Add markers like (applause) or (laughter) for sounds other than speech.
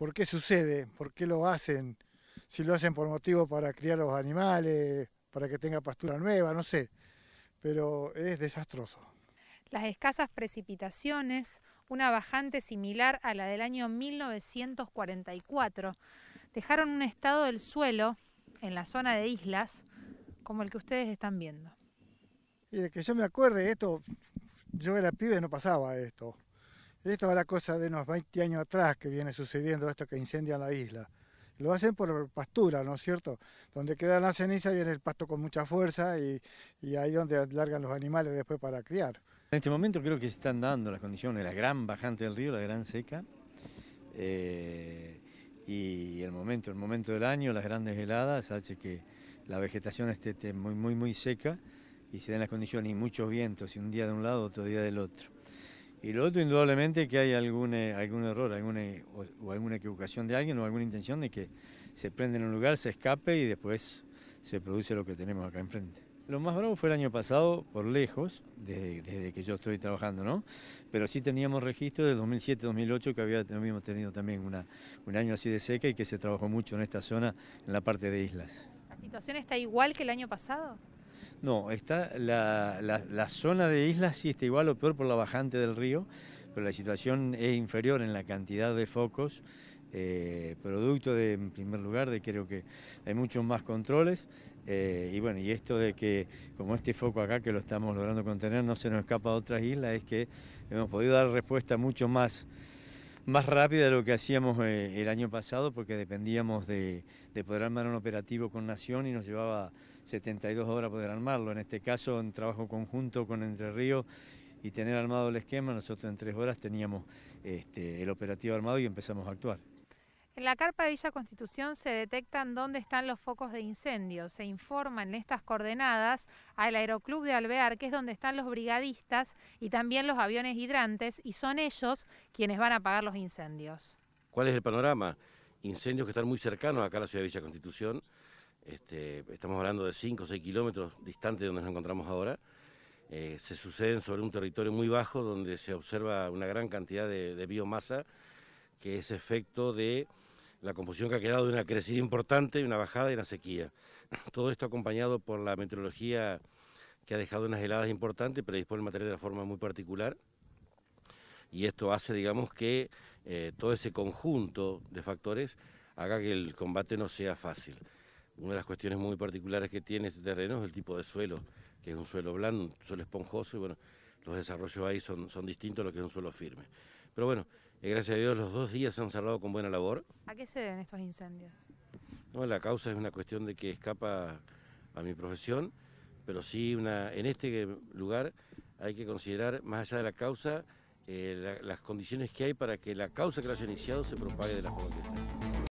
por qué sucede, por qué lo hacen, si lo hacen por motivo para criar los animales, para que tenga pastura nueva, no sé, pero es desastroso. Las escasas precipitaciones, una bajante similar a la del año 1944, dejaron un estado del suelo en la zona de islas como el que ustedes están viendo. Y de que yo me acuerde esto, yo era pibe no pasaba esto. Esto era cosa de unos 20 años atrás que viene sucediendo esto que incendia la isla. Lo hacen por pastura, ¿no es cierto? Donde queda la ceniza viene el pasto con mucha fuerza y, ahí ahí donde largan los animales después para criar. En este momento creo que se están dando las condiciones, la gran bajante del río, la gran seca, eh, y el momento, el momento del año, las grandes heladas, hace que la vegetación esté, muy, muy, muy seca y se den las condiciones y muchos vientos, y un día de un lado, otro día del otro. Y lo otro, indudablemente, que hay algún, eh, algún error eh, o, alguna equivocación de alguien o alguna intención de que se prende en un lugar, se escape y después se produce lo que tenemos acá enfrente. Lo más bravo fue el año pasado, por lejos, desde, que yo estoy trabajando, ¿no? Pero sí teníamos registro del 2007-2008 que habíamos tenido también una, un año así de seca y que se trabajó mucho en esta zona, en la parte de islas. ¿La situación está igual que el año pasado? No, está la, la, zona de islas sí está igual o peor por la bajante del río, pero la situación es inferior en la cantidad de focos. Eh, producto de, en primer lugar, de creo que hay muchos más controles. Eh, y bueno, y esto de que, como este foco acá que lo estamos logrando contener, no se nos escapa a otras islas, es que hemos podido dar respuesta mucho más más rápida de lo que hacíamos eh, el año pasado porque dependíamos de, poder armar un operativo con Nación y nos llevaba 72 horas poder armarlo. En este caso, en trabajo conjunto con Entre Ríos y tener armado el esquema, nosotros en tres horas teníamos este, el operativo armado y empezamos a actuar. En la carpa de Villa Constitución se detectan dónde están los focos de incendio. Se informan en estas coordenadas al Aeroclub de Alvear, que es donde están los brigadistas y también los aviones hidrantes, y son ellos quienes van a apagar los incendios. ¿Cuál es el panorama? Incendios que están muy cercanos acá a la ciudad de Villa Constitución. Este, estamos hablando de 5 o 6 kilómetros distante de donde nos encontramos ahora. Eh, se suceden sobre un territorio muy bajo donde se observa una gran cantidad de, de biomasa que es efecto de la composición que ha quedado de una crecida importante, ...y una bajada y una sequía. (laughs) Todo esto acompañado por la meteorología que ha dejado unas heladas importantes, pero dispone el material de una forma muy particular. Y esto hace, digamos, que eh, todo ese conjunto de factores haga que el combate no sea fácil. Una de las cuestiones muy particulares que tiene este terreno es el tipo de suelo, que es un suelo blando, un suelo esponjoso, y bueno, los desarrollos ahí son, son distintos a lo que es un suelo firme. Pero bueno, gracias a Dios los dos días se han cerrado con buena labor. ¿A qué se deben estos incendios? No, la causa es una cuestión de que escapa a mi profesión, pero sí una, en este lugar hay que considerar, más allá de la causa, eh, las condiciones que hay para que la causa que la haya iniciado se propague de la forma que está.